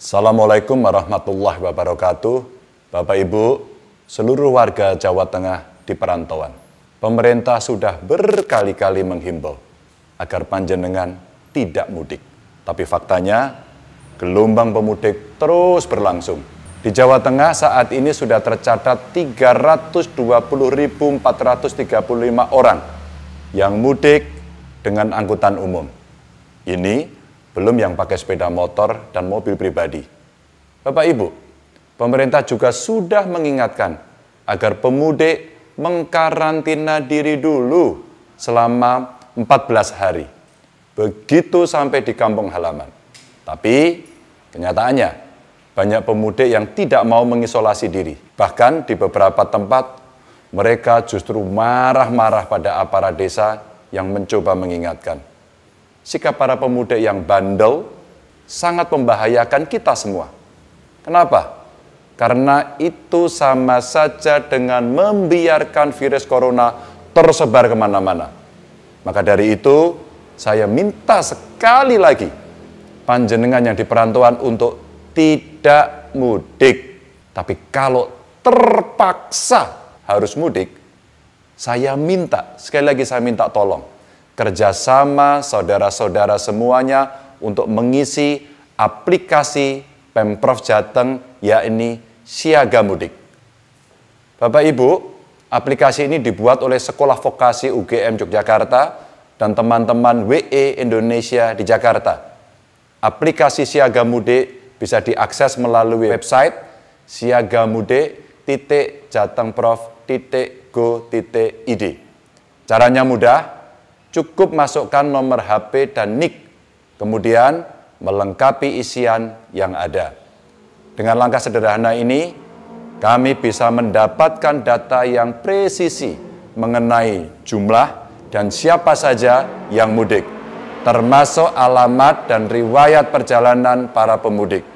Assalamualaikum warahmatullahi wabarakatuh. Bapak Ibu, seluruh warga Jawa Tengah di perantauan. Pemerintah sudah berkali-kali menghimbau agar panjenengan tidak mudik. Tapi faktanya, gelombang pemudik terus berlangsung. Di Jawa Tengah saat ini sudah tercatat 320.435 orang yang mudik dengan angkutan umum. Ini belum yang pakai sepeda motor dan mobil pribadi. Bapak Ibu, pemerintah juga sudah mengingatkan agar pemudik mengkarantina diri dulu selama 14 hari. Begitu sampai di kampung halaman. Tapi kenyataannya banyak pemudik yang tidak mau mengisolasi diri. Bahkan di beberapa tempat mereka justru marah-marah pada aparat desa yang mencoba mengingatkan sikap para pemuda yang bandel sangat membahayakan kita semua. Kenapa? Karena itu sama saja dengan membiarkan virus corona tersebar kemana-mana. Maka dari itu, saya minta sekali lagi panjenengan yang di perantauan untuk tidak mudik. Tapi kalau terpaksa harus mudik, saya minta, sekali lagi saya minta tolong, kerjasama saudara-saudara semuanya untuk mengisi aplikasi Pemprov Jateng, yakni Siaga Mudik. Bapak Ibu, aplikasi ini dibuat oleh Sekolah Vokasi UGM Yogyakarta dan teman-teman WE Indonesia di Jakarta. Aplikasi Siaga Mudik bisa diakses melalui website siagamudik.jatengprov.go.id. Caranya mudah, Cukup masukkan nomor HP dan nick, kemudian melengkapi isian yang ada. Dengan langkah sederhana ini, kami bisa mendapatkan data yang presisi mengenai jumlah dan siapa saja yang mudik, termasuk alamat dan riwayat perjalanan para pemudik.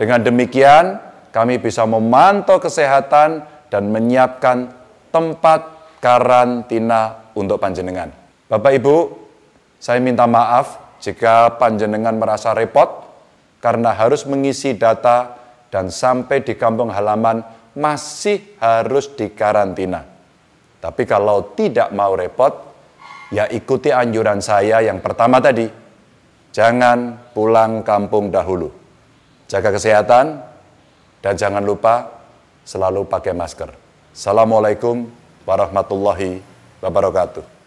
Dengan demikian, kami bisa memantau kesehatan dan menyiapkan tempat karantina untuk panjenengan. Bapak Ibu, saya minta maaf jika panjenengan merasa repot karena harus mengisi data dan sampai di kampung halaman masih harus dikarantina. Tapi kalau tidak mau repot, ya ikuti anjuran saya yang pertama tadi. Jangan pulang kampung dahulu. Jaga kesehatan dan jangan lupa selalu pakai masker. Assalamualaikum warahmatullahi wabarakatuh.